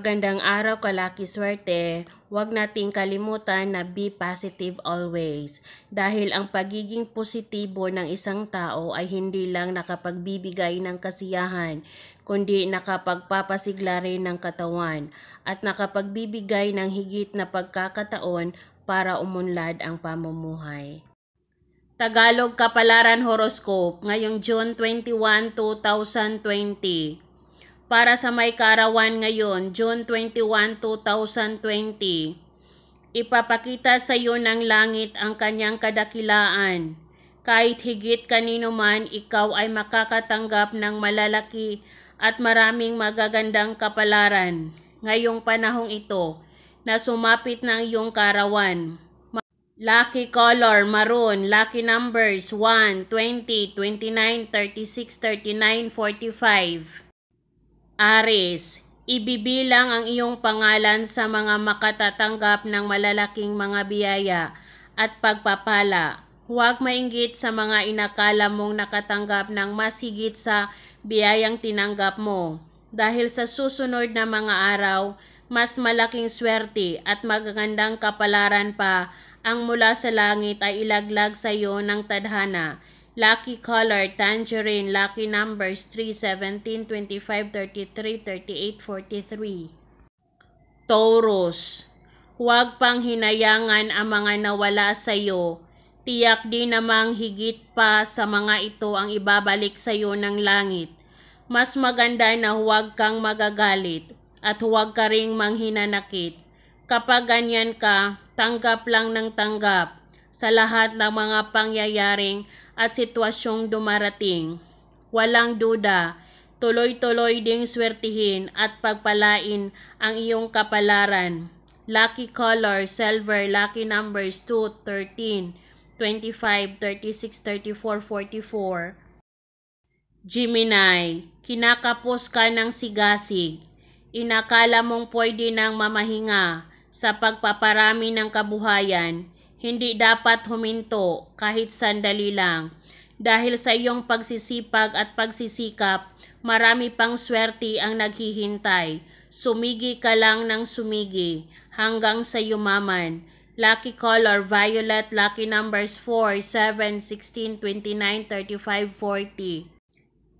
Magandang araw, kalaki swerte. Huwag nating kalimutan na be positive always. Dahil ang pagiging positibo ng isang tao ay hindi lang nakapagbibigay ng kasiyahan, kundi nakapagpapasigla rin ng katawan at nakapagbibigay ng higit na pagkakataon para umunlad ang pamumuhay. Tagalog Kapalaran Horoscope ngayong June 21, 2020 para sa may karawan ngayon, June 21, 2020. Ipapakita sa iyo ng langit ang kanyang kadakilaan. Kahit higit kanino man, ikaw ay makakatanggap ng malalaki at maraming magagandang kapalaran ngayong panahong ito na sumapit ng iyong karawan. Lucky color, maroon. Lucky numbers, 1, 20, 29, 36, 39, 45. Aris, ibibilang ang iyong pangalan sa mga makatatanggap ng malalaking mga biyaya at pagpapala. Huwag mainggit sa mga inakala mong nakatanggap ng mas higit sa biyayang tinanggap mo. Dahil sa susunod na mga araw, mas malaking swerte at magagandang kapalaran pa ang mula sa langit ay ilaglag sa iyo ng tadhana. Lucky color, tangerine, lucky numbers 3, 17, 25, 33, 38, 43. Taurus, huwag pang hinayangan ang mga nawala sa iyo. Tiyak din namang higit pa sa mga ito ang ibabalik sa iyo ng langit. Mas maganda na huwag kang magagalit at huwag ka ring manghinanakit Kapag ganyan ka, tanggap lang ng tanggap sa lahat ng mga pangyayaring at sitwasyong dumarating. Walang duda, tuloy-tuloy ding swertihin at pagpalain ang iyong kapalaran. Lucky color, silver, lucky numbers 2, 13, 25, 36, 34, 44. Gemini, kinakapos ka ng sigasig. Inakala mong pwede nang mamahinga sa pagpaparami ng kabuhayan, hindi dapat huminto kahit sandali lang. Dahil sa iyong pagsisipag at pagsisikap, marami pang swerte ang naghihintay. Sumigi ka lang ng sumigi hanggang sa yumaman. Lucky color violet, lucky numbers 4, 7, 16, 29, 35, 40.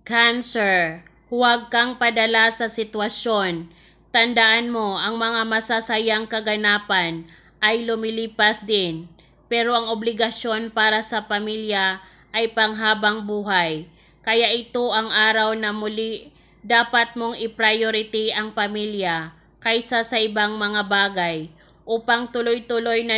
Cancer, huwag kang padala sa sitwasyon Tandaan mo, ang mga masasayang kaganapan ay lumilipas din, pero ang obligasyon para sa pamilya ay panghabang buhay. Kaya ito ang araw na muli dapat mong i-priority ang pamilya kaysa sa ibang mga bagay upang tuloy-tuloy na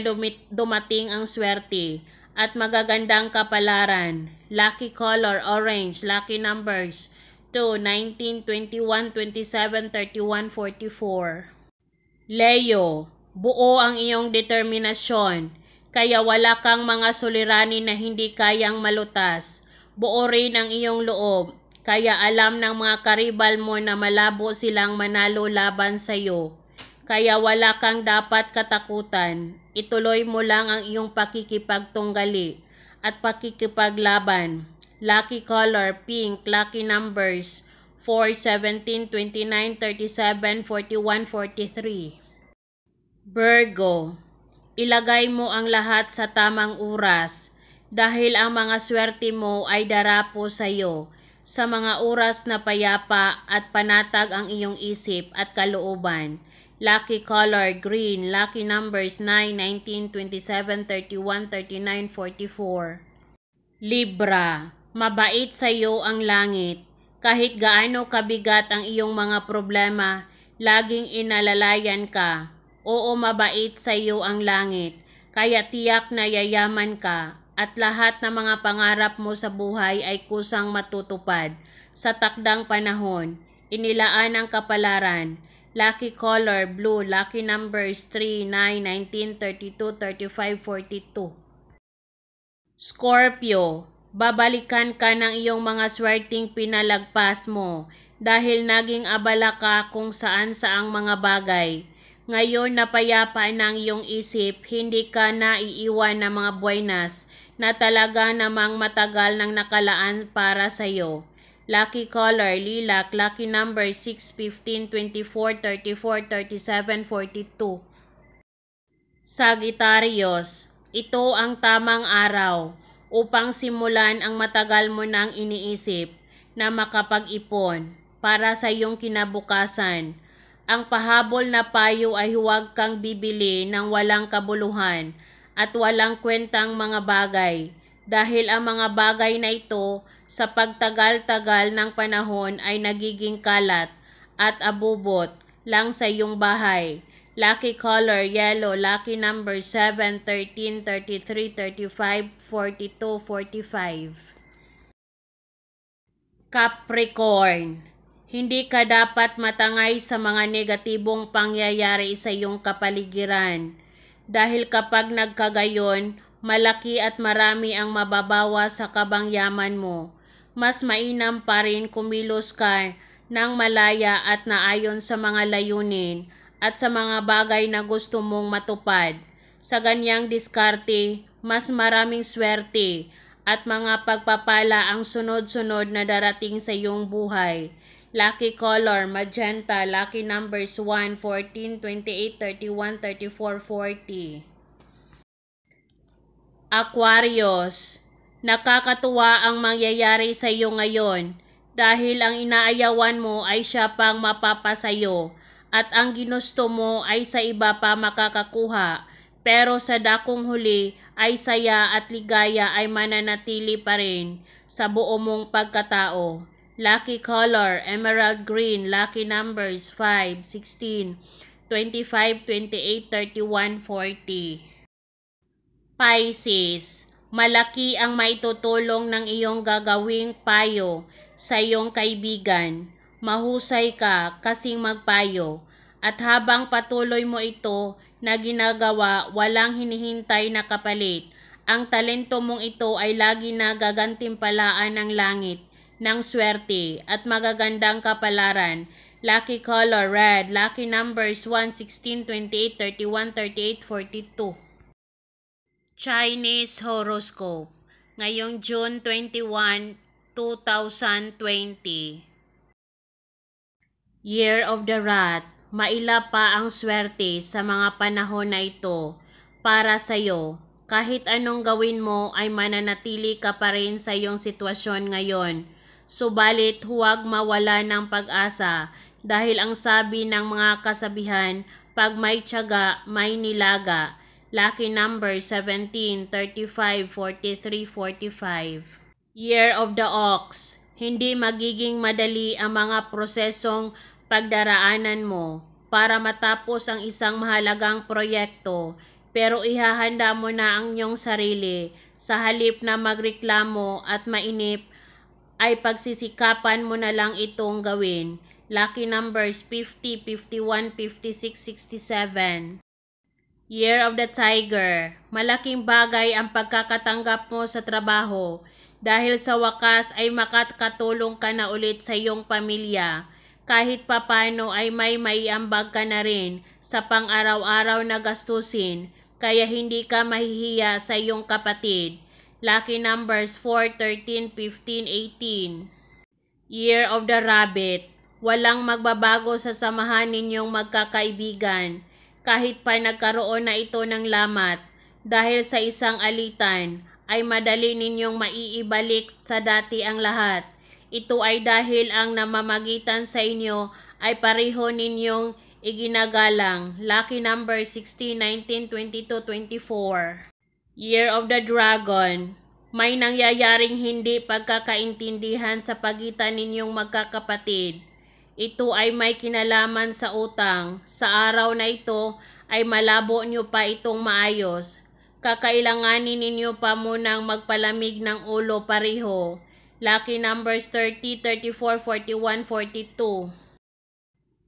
dumating ang swerte at magagandang kapalaran. Lucky color, orange, lucky numbers, 2, 19, 21, 27, 31, 44. Leo, buo ang iyong determinasyon, kaya wala kang mga suliranin na hindi kayang malutas. Buo rin ang iyong loob, kaya alam ng mga karibal mo na malabo silang manalo laban sa iyo. Kaya wala kang dapat katakutan. Ituloy mo lang ang iyong pakikipagtunggali at pakikipaglaban Lucky color, pink. Lucky numbers, 4, 17, 29, 37, 41, 43. Virgo, ilagay mo ang lahat sa tamang oras dahil ang mga swerte mo ay darapo sa iyo sa mga oras na payapa at panatag ang iyong isip at kalooban. Lucky color, green. Lucky numbers, 9, 19, 27, 31, 39, 44. Libra. Mabait sa iyo ang langit. Kahit gaano kabigat ang iyong mga problema, laging inalalayan ka. Oo, mabait sa iyo ang langit. Kaya tiyak na yayaman ka at lahat ng mga pangarap mo sa buhay ay kusang matutupad sa takdang panahon. Inilaan ang kapalaran. Lucky color blue, lucky numbers 3, 9, 19, 32, 35, 42. Scorpio, babalikan ka ng iyong mga swerting pinalagpas mo dahil naging abala ka kung saan ang mga bagay. Ngayon napayapa na ang iyong isip, hindi ka na iiwan ng mga buwaynas na talaga namang matagal nang nakalaan para sa iyo. Lucky color, lilac, lucky number 6, 15, 24, 34, 37, 42. Sagittarius, ito ang tamang araw upang simulan ang matagal mo nang iniisip na makapag-ipon para sa iyong kinabukasan. Ang pahabol na payo ay huwag kang bibili ng walang kabuluhan at walang kwentang mga bagay dahil ang mga bagay na ito sa pagtagal-tagal ng panahon ay nagiging kalat at abubot lang sa iyong bahay Lucky color, yellow. Lucky number 7, 13, 33, 35, 42, 45. Capricorn. Hindi ka dapat matangay sa mga negatibong pangyayari sa iyong kapaligiran. Dahil kapag nagkagayon, malaki at marami ang mababawa sa kabangyaman mo. Mas mainam pa rin kumilos ka ng malaya at naayon sa mga layunin at sa mga bagay na gusto mong matupad. Sa ganyang diskarte, mas maraming swerte at mga pagpapala ang sunod-sunod na darating sa iyong buhay. Lucky color, magenta, lucky numbers 1, 14, 28, 31, 34, 40. Aquarius, nakakatuwa ang mangyayari sa iyo ngayon dahil ang inaayawan mo ay siya pang mapapasayo at ang ginusto mo ay sa iba pa makakakuha, pero sa dakong huli ay saya at ligaya ay mananatili pa rin sa buo mong pagkatao. Lucky color, emerald green, lucky numbers 5, 16, 25, 28, 31, 40. Pisces, malaki ang maitutulong ng iyong gagawing payo sa iyong kaibigan mahusay ka kasing magpayo, at habang patuloy mo ito na ginagawa, walang hinihintay na kapalit. Ang talento mong ito ay lagi na gagantimpalaan ng langit, ng swerte, at magagandang kapalaran. Lucky color, red. Lucky numbers, 1, 16, 28, 31, 38, 42. Chinese Horoscope Ngayong June 21, 2020 Year of the Rat, maila pa ang swerte sa mga panahon na ito para sa iyo. Kahit anong gawin mo ay mananatili ka pa rin sa iyong sitwasyon ngayon. Subalit huwag mawala ng pag-asa dahil ang sabi ng mga kasabihan, pag may tiyaga, may nilaga. Lucky number 17, 35, 43, 45. Year of the Ox. Hindi magiging madali ang mga prosesong pagdaraanan mo para matapos ang isang mahalagang proyekto pero ihahanda mo na ang iyong sarili sa halip na magreklamo at mainip ay pagsisikapan mo na lang itong gawin. Lucky numbers 50, 51, 56, 67. Year of the Tiger. Malaking bagay ang pagkakatanggap mo sa trabaho dahil sa wakas ay makakatulong ka na ulit sa iyong pamilya kahit papano ay may maiambag ka na rin sa pang-araw-araw na gastusin, kaya hindi ka mahihiya sa iyong kapatid. Lucky numbers 4, 13, 15, 18. Year of the Rabbit. Walang magbabago sa samahan ninyong magkakaibigan kahit pa nagkaroon na ito ng lamat dahil sa isang alitan ay madali ninyong maiibalik sa dati ang lahat ito ay dahil ang namamagitan sa inyo ay pareho ninyong iginagalang. Lucky number 16, 19, 22, 24. Year of the Dragon. May nangyayaring hindi pagkakaintindihan sa pagitan ninyong magkakapatid. Ito ay may kinalaman sa utang. Sa araw na ito ay malabo nyo pa itong maayos. Kakailanganin ninyo pa munang magpalamig ng ulo pareho Lucky numbers 30, 34, 41, 42.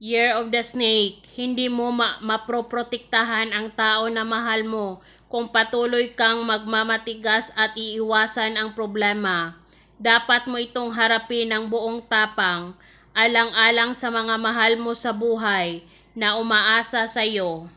Year of the Snake. Hindi mo ma- maproprotektahan ang tao na mahal mo kung patuloy kang magmamatigas at iiwasan ang problema. Dapat mo itong harapin ng buong tapang, alang-alang sa mga mahal mo sa buhay na umaasa sa iyo.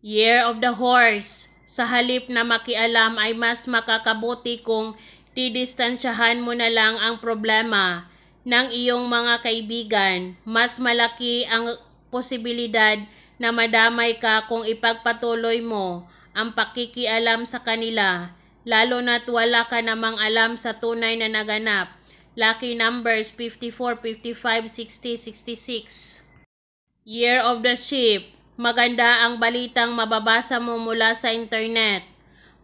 Year of the Horse. Sa halip na makialam ay mas makakabuti kung didistansyahan mo na lang ang problema ng iyong mga kaibigan, mas malaki ang posibilidad na madamay ka kung ipagpatuloy mo ang pakikialam sa kanila, lalo na't wala ka namang alam sa tunay na naganap. Lucky numbers 54, 55, 60, 66. Year of the Sheep. Maganda ang balitang mababasa mo mula sa internet.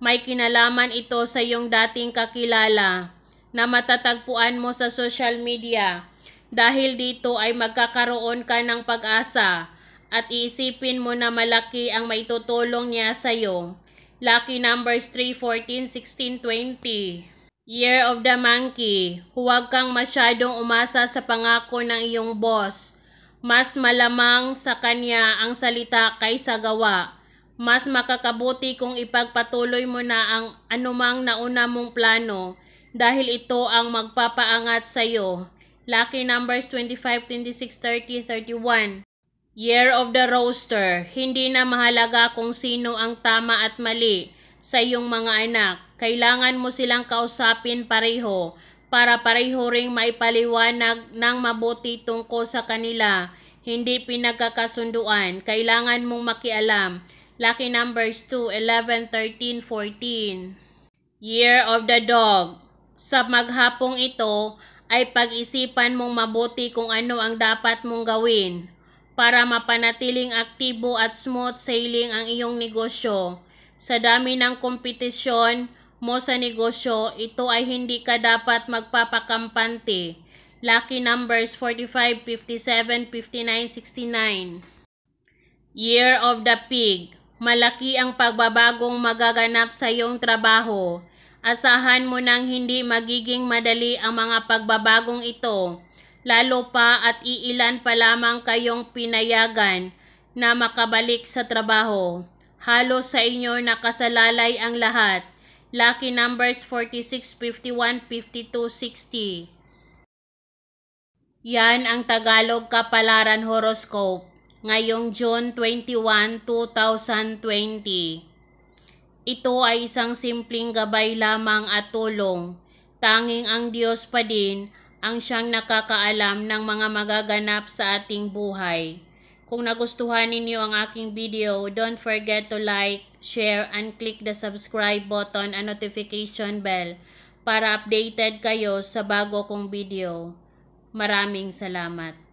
May kinalaman ito sa iyong dating kakilala na matatagpuan mo sa social media. Dahil dito ay magkakaroon ka ng pag-asa at iisipin mo na malaki ang maitutulong niya sa iyo. Lucky numbers 3, 14, 16, Year of the Monkey. Huwag kang masyadong umasa sa pangako ng iyong boss. Mas malamang sa kanya ang salita kaysa gawa mas makakabuti kung ipagpatuloy mo na ang anumang nauna mong plano dahil ito ang magpapaangat sa iyo. Lucky numbers 25, 26, 30, 31. Year of the Roaster. Hindi na mahalaga kung sino ang tama at mali sa iyong mga anak. Kailangan mo silang kausapin pareho para pareho ring maipaliwanag ng mabuti tungkol sa kanila. Hindi pinagkakasunduan. Kailangan mong makialam Lucky numbers 2, 11, 13, 14. Year of the Dog. Sa maghapong ito, ay pag-isipan mong mabuti kung ano ang dapat mong gawin para mapanatiling aktibo at smooth sailing ang iyong negosyo. Sa dami ng kompetisyon mo sa negosyo, ito ay hindi ka dapat magpapakampante. Lucky numbers 45, 57, 59, 69. Year of the Pig Malaki ang pagbabagong magaganap sa iyong trabaho. Asahan mo nang hindi magiging madali ang mga pagbabagong ito, lalo pa at iilan pa lamang kayong pinayagan na makabalik sa trabaho. Halos sa inyo nakasalalay ang lahat. Lucky numbers 46, 51, 52, 60. Yan ang Tagalog Kapalaran Horoscope ngayong June 21, 2020. Ito ay isang simpleng gabay lamang at tulong. Tanging ang Diyos pa din ang siyang nakakaalam ng mga magaganap sa ating buhay. Kung nagustuhan ninyo ang aking video, don't forget to like, share, and click the subscribe button and notification bell para updated kayo sa bago kong video. Maraming salamat.